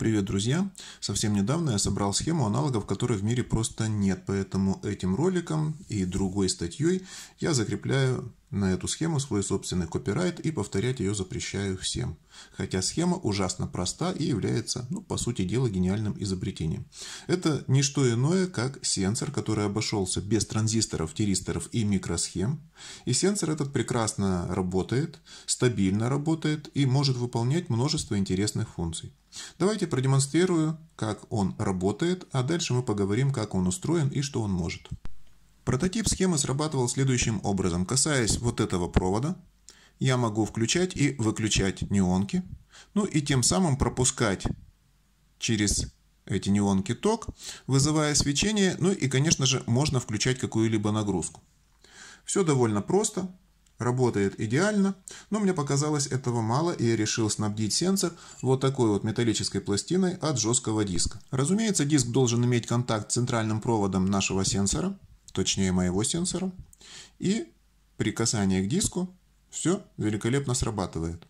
Привет, друзья! Совсем недавно я собрал схему аналогов, которой в мире просто нет, поэтому этим роликом и другой статьей я закрепляю на эту схему свой собственный копирайт и повторять ее запрещаю всем. Хотя схема ужасно проста и является, ну, по сути дела, гениальным изобретением. Это не что иное, как сенсор, который обошелся без транзисторов, тиристоров и микросхем. И сенсор этот прекрасно работает, стабильно работает и может выполнять множество интересных функций. Давайте продемонстрирую, как он работает, а дальше мы поговорим, как он устроен и что он может. Прототип схемы срабатывал следующим образом. Касаясь вот этого провода, я могу включать и выключать неонки, ну и тем самым пропускать через эти неонки ток, вызывая свечение, ну и, конечно же, можно включать какую-либо нагрузку. Все довольно просто, работает идеально, но мне показалось этого мало, и я решил снабдить сенсор вот такой вот металлической пластиной от жесткого диска. Разумеется, диск должен иметь контакт с центральным проводом нашего сенсора, точнее моего сенсора, и при касании к диску все великолепно срабатывает.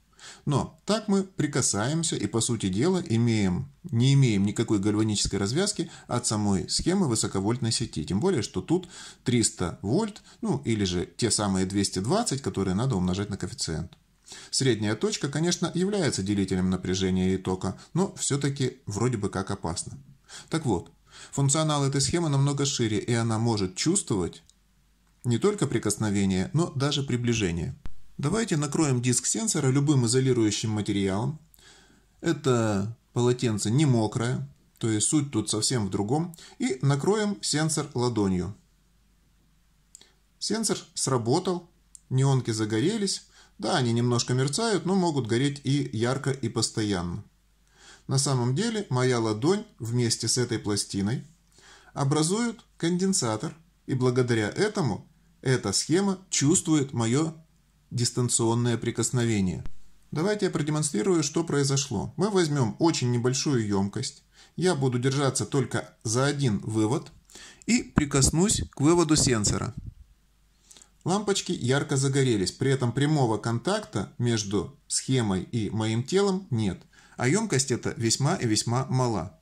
Но так мы прикасаемся и, по сути дела, имеем, не имеем никакой гальванической развязки от самой схемы высоковольтной сети. Тем более, что тут 300 вольт, ну или же те самые 220, которые надо умножать на коэффициент. Средняя точка, конечно, является делителем напряжения и тока, но все-таки вроде бы как опасно. Так вот, Функционал этой схемы намного шире, и она может чувствовать не только прикосновение, но даже приближение. Давайте накроем диск сенсора любым изолирующим материалом. Это полотенце не мокрое, то есть суть тут совсем в другом. И накроем сенсор ладонью. Сенсор сработал, неонки загорелись. Да, они немножко мерцают, но могут гореть и ярко, и постоянно. На самом деле моя ладонь вместе с этой пластиной образуют конденсатор, и благодаря этому эта схема чувствует мое дистанционное прикосновение. Давайте я продемонстрирую, что произошло. Мы возьмем очень небольшую емкость. Я буду держаться только за один вывод и прикоснусь к выводу сенсора. Лампочки ярко загорелись, при этом прямого контакта между схемой и моим телом нет а емкость эта весьма и весьма мала.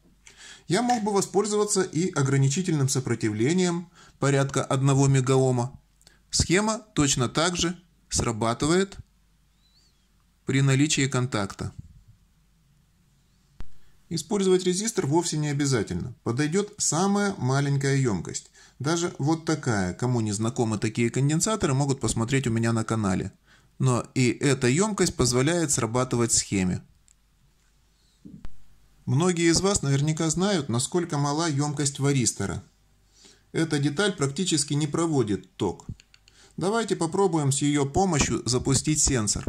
Я мог бы воспользоваться и ограничительным сопротивлением порядка 1 мегаома. Схема точно так же срабатывает при наличии контакта. Использовать резистор вовсе не обязательно. Подойдет самая маленькая емкость. Даже вот такая, кому не знакомы такие конденсаторы, могут посмотреть у меня на канале. Но и эта емкость позволяет срабатывать схеме. Многие из вас наверняка знают, насколько мала емкость варистора. Эта деталь практически не проводит ток. Давайте попробуем с ее помощью запустить сенсор.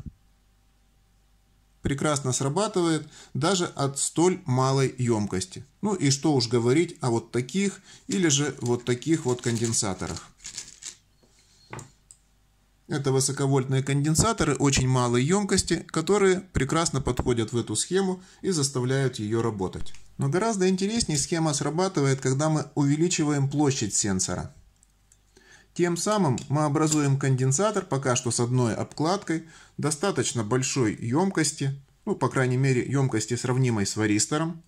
Прекрасно срабатывает даже от столь малой емкости. Ну и что уж говорить о вот таких или же вот таких вот конденсаторах. Это высоковольтные конденсаторы очень малой емкости, которые прекрасно подходят в эту схему и заставляют ее работать. Но гораздо интереснее схема срабатывает, когда мы увеличиваем площадь сенсора. Тем самым мы образуем конденсатор пока что с одной обкладкой достаточно большой емкости, ну по крайней мере емкости сравнимой с варистором.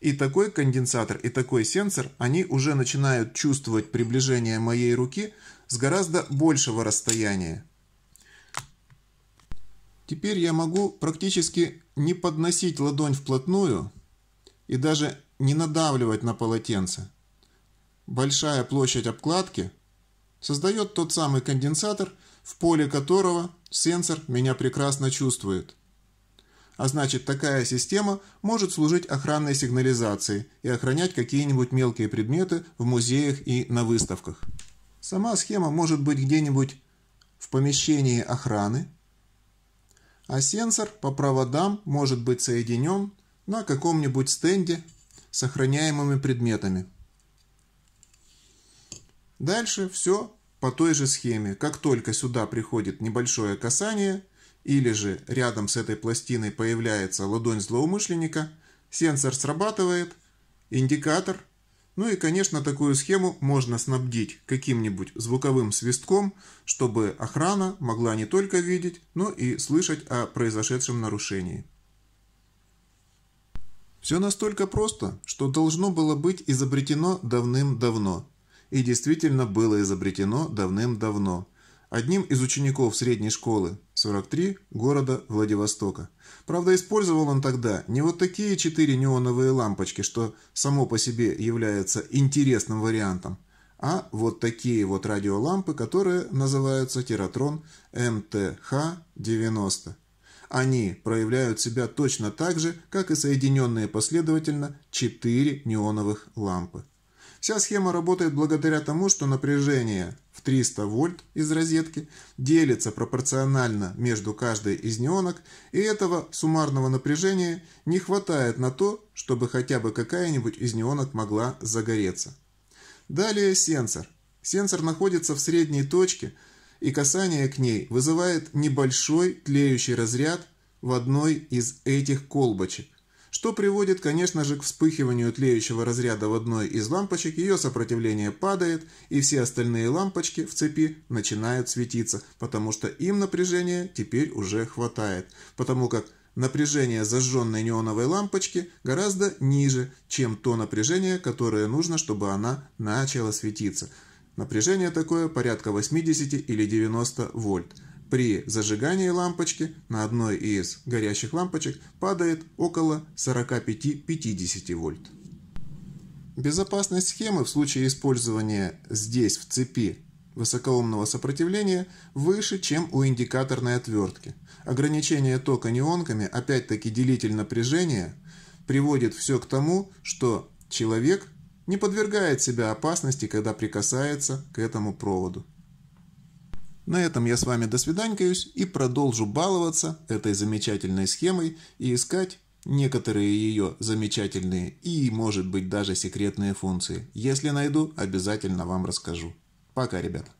И такой конденсатор, и такой сенсор, они уже начинают чувствовать приближение моей руки с гораздо большего расстояния. Теперь я могу практически не подносить ладонь вплотную и даже не надавливать на полотенце. Большая площадь обкладки создает тот самый конденсатор, в поле которого сенсор меня прекрасно чувствует. А значит, такая система может служить охранной сигнализацией и охранять какие-нибудь мелкие предметы в музеях и на выставках. Сама схема может быть где-нибудь в помещении охраны, а сенсор по проводам может быть соединен на каком-нибудь стенде с охраняемыми предметами. Дальше все по той же схеме. Как только сюда приходит небольшое касание, или же рядом с этой пластиной появляется ладонь злоумышленника, сенсор срабатывает, индикатор – ну и, конечно, такую схему можно снабдить каким-нибудь звуковым свистком, чтобы охрана могла не только видеть, но и слышать о произошедшем нарушении. Все настолько просто, что должно было быть изобретено давным-давно. И действительно было изобретено давным-давно. Одним из учеников средней школы 43 города Владивостока. Правда, использовал он тогда не вот такие четыре неоновые лампочки, что само по себе является интересным вариантом, а вот такие вот радиолампы, которые называются Тератрон МТХ-90. Они проявляют себя точно так же, как и соединенные последовательно 4 неоновых лампы. Вся схема работает благодаря тому, что напряжение в 300 вольт из розетки, делится пропорционально между каждой из неонок, и этого суммарного напряжения не хватает на то, чтобы хотя бы какая-нибудь из неонок могла загореться. Далее сенсор. Сенсор находится в средней точке, и касание к ней вызывает небольшой тлеющий разряд в одной из этих колбочек что приводит, конечно же, к вспыхиванию тлеющего разряда в одной из лампочек, ее сопротивление падает, и все остальные лампочки в цепи начинают светиться, потому что им напряжения теперь уже хватает, потому как напряжение зажженной неоновой лампочки гораздо ниже, чем то напряжение, которое нужно, чтобы она начала светиться. Напряжение такое порядка 80 или 90 вольт. При зажигании лампочки на одной из горящих лампочек падает около 45-50 вольт. Безопасность схемы в случае использования здесь в цепи высокоумного сопротивления выше, чем у индикаторной отвертки. Ограничение тока неонками, опять-таки делитель напряжения, приводит все к тому, что человек не подвергает себя опасности, когда прикасается к этому проводу. На этом я с вами до досвиданькаюсь и продолжу баловаться этой замечательной схемой и искать некоторые ее замечательные и, может быть, даже секретные функции. Если найду, обязательно вам расскажу. Пока, ребята.